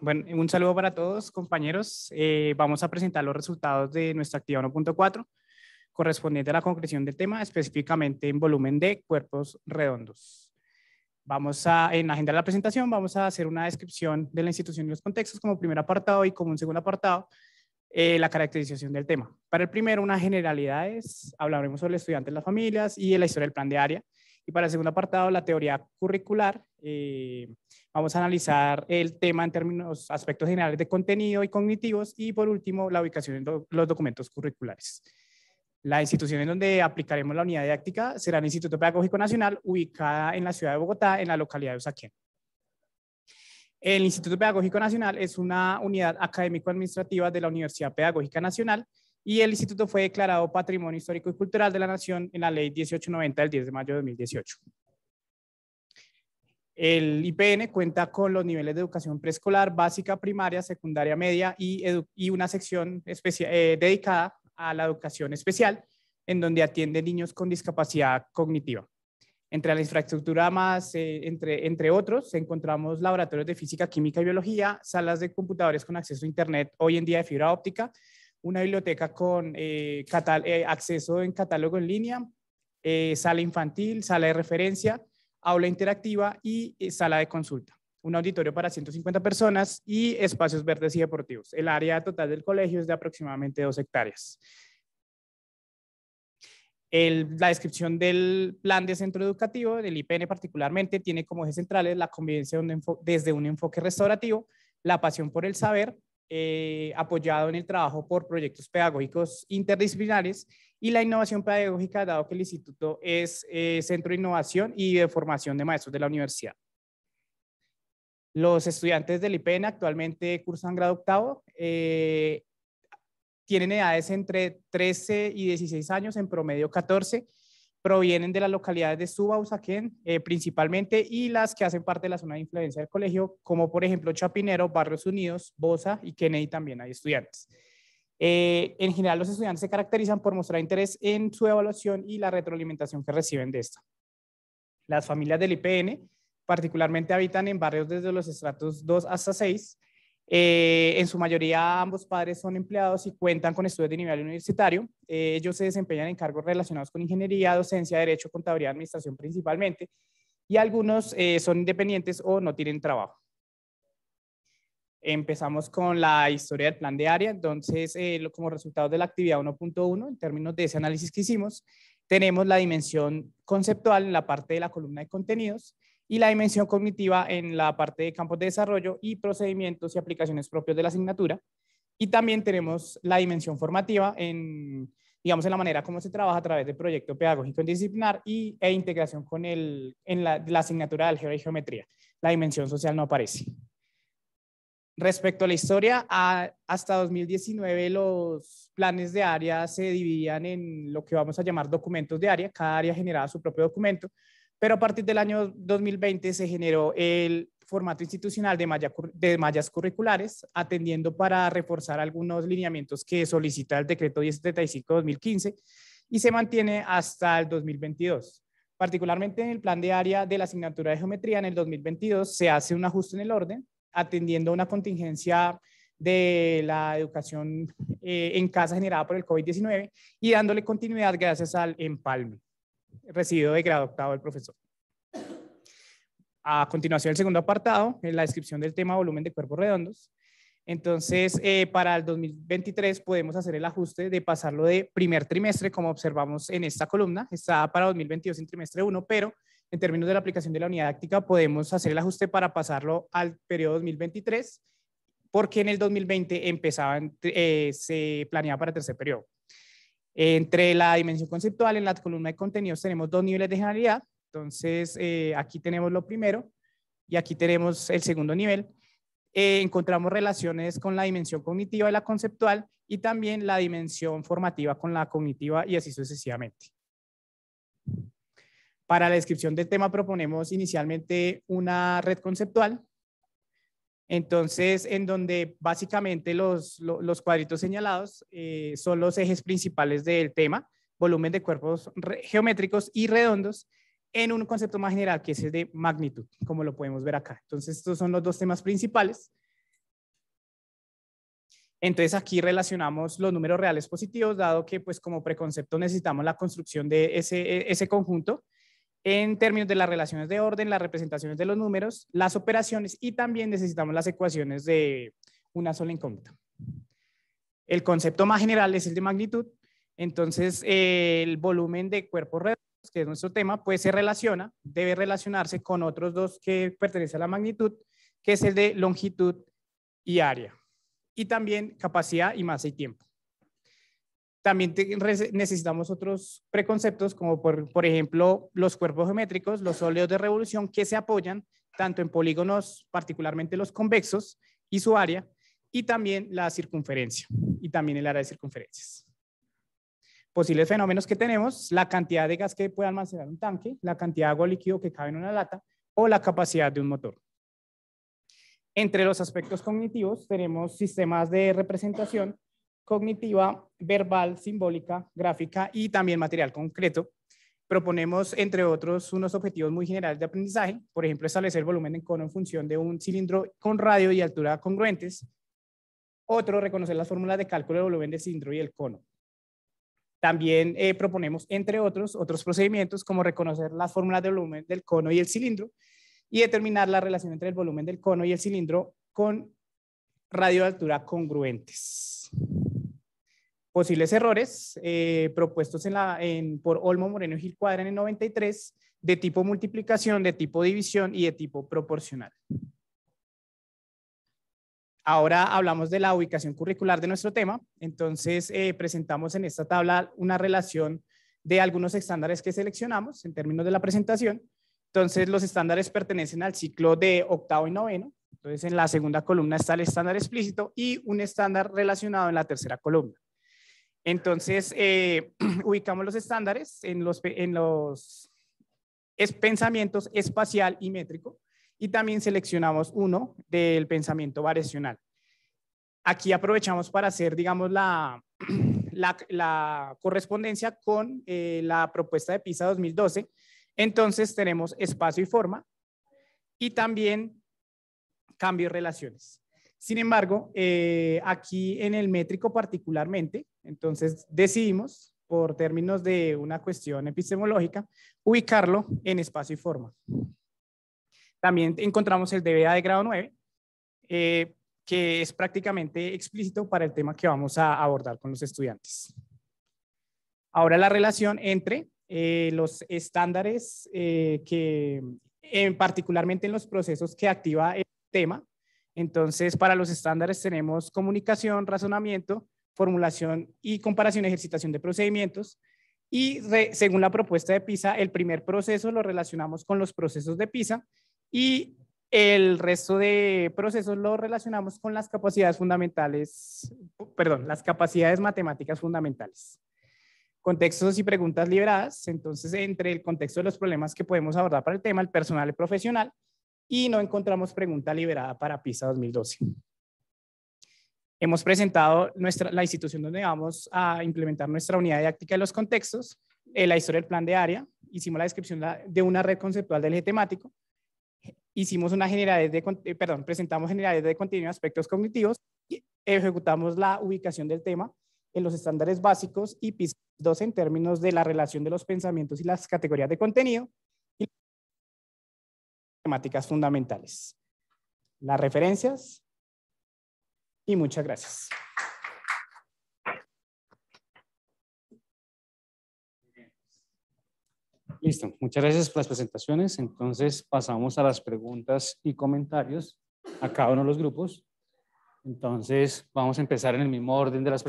Bueno, un saludo para todos, compañeros. Eh, vamos a presentar los resultados de nuestra actividad 1.4 correspondiente a la concreción del tema, específicamente en volumen de cuerpos redondos. Vamos a, en la agenda de la presentación, vamos a hacer una descripción de la institución y los contextos como primer apartado y como un segundo apartado, eh, la caracterización del tema. Para el primero, unas generalidades, hablaremos sobre estudiantes, las familias y la historia del plan de área. Y para el segundo apartado, la teoría curricular, eh, vamos a analizar el tema en términos, aspectos generales de contenido y cognitivos. Y por último, la ubicación de los documentos curriculares. La institución en donde aplicaremos la unidad didáctica será el Instituto Pedagógico Nacional, ubicada en la ciudad de Bogotá, en la localidad de Usaquén. El Instituto Pedagógico Nacional es una unidad académico-administrativa de la Universidad Pedagógica Nacional, y el instituto fue declarado Patrimonio Histórico y Cultural de la Nación en la Ley 1890 del 10 de mayo de 2018. El IPN cuenta con los niveles de educación preescolar, básica, primaria, secundaria, media y, una sección especial eh, dedicada a la educación especial, en donde atiende niños con discapacidad cognitiva. Entre la infraestructura más, eh, entre, entre otros, encontramos laboratorios de física, química y biología, salas de computadores con acceso a Internet, hoy en día de fibra óptica, una biblioteca con eh, eh, acceso en catálogo en línea, eh, sala infantil, sala de referencia, aula interactiva y sala de consulta. Un auditorio para 150 personas y espacios verdes y deportivos. El área total del colegio es de aproximadamente dos hectáreas. la descripción del plan de centro educativo, del IPN particularmente, tiene como ejes centrales la convivencia desde un enfoque restaurativo, la pasión por el saber, eh, apoyado en el trabajo por proyectos pedagógicos interdisciplinares y la innovación pedagógica, dado que el instituto es eh, centro de innovación y de formación de maestros de la universidad. Los estudiantes del IPEN actualmente cursan grado octavo, eh, tienen edades entre 13 y 16 años, en promedio 14, provienen de las localidades de Suba-Usaquén eh, principalmente y las que hacen parte de la zona de influencia del colegio, como por ejemplo Chapinero, Barrios Unidos, Bosa y Kennedy también hay estudiantes. Eh, en general, los estudiantes se caracterizan por mostrar interés en su evaluación y la retroalimentación que reciben de esta. Las familias del IPN particularmente habitan en barrios desde los estratos 2 hasta 6, eh, en su mayoría ambos padres son empleados y cuentan con estudios de nivel universitario. Eh, ellos se desempeñan en cargos relacionados con ingeniería, docencia, derecho, contabilidad, administración principalmente, y algunos eh, son independientes o no tienen trabajo. Empezamos con la historia del plan de área. Entonces, como resultado de la actividad 1.1, en términos de ese análisis que hicimos, tenemos la dimensión conceptual en la parte de la columna de contenidos y la dimensión cognitiva en la parte de campos de desarrollo y procedimientos y aplicaciones propios de la asignatura. Y también tenemos la dimensión formativa en, digamos, en la manera como se trabaja a través del proyecto pedagógico disciplinar y, e integración con el, en la, asignatura de álgebra y geometría. La dimensión social no aparece. Respecto a la historia, hasta 2019 los planes de área se dividían en lo que vamos a llamar documentos de área. Cada área generaba su propio documento, pero a partir del año 2020 se generó el formato institucional de, mallas curriculares, atendiendo para reforzar algunos lineamientos que solicita el decreto 1075-2015 y se mantiene hasta el 2022. Particularmente en el plan de área de la asignatura de geometría en el 2022 se hace un ajuste en el orden, atendiendo a una contingencia de la educación eh, en casa generada por el COVID-19 y dándole continuidad gracias al empalme recibido de grado octavo el profesor. A continuación, el segundo apartado, en la descripción del tema volumen de cuerpos redondos. Entonces, eh, para el 2023 podemos hacer el ajuste de pasarlo de primer trimestre, como observamos en esta columna, está para 2022 en trimestre 1, pero en términos de la aplicación de la unidad táctica podemos hacer el ajuste para pasarlo al periodo 2023, porque en el 2020 eh, se planeaba para tercer periodo. Entre la dimensión conceptual, en la columna de contenidos tenemos dos niveles de generalidad. Entonces, eh, aquí tenemos lo primero y aquí tenemos el segundo nivel. Eh, encontramos relaciones con la dimensión cognitiva y la conceptual y también la dimensión formativa con la cognitiva y así sucesivamente. Para la descripción del tema proponemos inicialmente una red conceptual entonces, en donde básicamente los, los cuadritos señalados eh, son los ejes principales del tema, volumen de cuerpos geométricos y redondos, en un concepto más general, que es el de magnitud, como lo podemos ver acá. Entonces, estos son los dos temas principales. Entonces, aquí relacionamos los números reales positivos, dado que, pues, como preconcepto necesitamos la construcción de ese e, conjunto, en términos de las relaciones de orden, las representaciones de los números, las operaciones y también necesitamos las ecuaciones de una sola incógnita. El concepto más general es el de magnitud, entonces el volumen de cuerpos redondos, que es nuestro tema, pues se relaciona, debe relacionarse con otros dos que pertenecen a la magnitud, que es el de longitud y área, y también capacidad y masa y tiempo. También necesitamos otros preconceptos como por, ejemplo los cuerpos geométricos, los óleos de revolución que se apoyan tanto en polígonos, particularmente los convexos y su área, y también la circunferencia, y también el área de circunferencias. Posibles fenómenos que tenemos, la cantidad de gas que puede almacenar un tanque, la cantidad de agua líquido que cabe en una lata, o la capacidad de un motor. Entre los aspectos cognitivos tenemos sistemas de representación cognitiva, verbal, simbólica, gráfica y también material concreto. Proponemos, entre otros, unos objetivos muy generales de aprendizaje, por ejemplo, establecer volumen en cono en función de un cilindro con radio y altura congruentes. Otro, reconocer las fórmulas de cálculo del volumen del cilindro y el cono. También eh, proponemos, entre otros, otros procedimientos como reconocer las fórmulas de volumen del cono y el cilindro y determinar la relación entre el volumen del cono y el cilindro con radio y altura congruentes posibles errores eh, propuestos en la, por Olmo Moreno Gil Cuadra en el 93 de tipo multiplicación, de tipo división y de tipo proporcional. Ahora hablamos de la ubicación curricular de nuestro tema, entonces eh, presentamos en esta tabla una relación de algunos estándares que seleccionamos en términos de la presentación. Entonces los estándares pertenecen al ciclo de octavo y noveno, entonces en la segunda columna está el estándar explícito y un estándar relacionado en la tercera columna. Entonces, eh, ubicamos los estándares en los, pensamientos espacial y métrico y también seleccionamos uno del pensamiento variacional. Aquí aprovechamos para hacer, digamos, la, correspondencia con eh, la propuesta de PISA 2012. Entonces tenemos espacio y forma y también cambio y relaciones. Sin embargo, eh, aquí en el métrico particularmente, entonces decidimos, por términos de una cuestión epistemológica, ubicarlo en espacio y forma. También encontramos el DBA de grado 9, eh, que es prácticamente explícito para el tema que vamos a abordar con los estudiantes. Ahora la relación entre eh, los estándares que en particularmente en los procesos que activa el tema entonces, para los estándares tenemos comunicación, razonamiento, formulación y comparación, y ejercitación de procedimientos. Y según la propuesta de PISA, el primer proceso lo relacionamos con los procesos de PISA y el resto de procesos lo relacionamos con las capacidades fundamentales, perdón, las capacidades matemáticas fundamentales. Contextos y preguntas liberadas. Entonces, entre el contexto de los problemas que podemos abordar para el tema, el personal y profesional, y no encontramos pregunta liberada para PISA 2012. Hemos presentado nuestra, la institución donde vamos a implementar nuestra unidad didáctica de los contextos, eh, la historia del plan de área, hicimos la descripción de una red conceptual del eje temático, hicimos una generalidad de, eh, perdón, presentamos generalidades de contenido aspectos cognitivos y ejecutamos la ubicación del tema en los estándares básicos y PISA 2 en términos de la relación de los pensamientos y las categorías de contenido, temáticas fundamentales, las referencias y muchas gracias. Listo, muchas gracias por las presentaciones. Entonces pasamos a las preguntas y comentarios a cada uno de los grupos. Entonces vamos a empezar en el mismo orden de las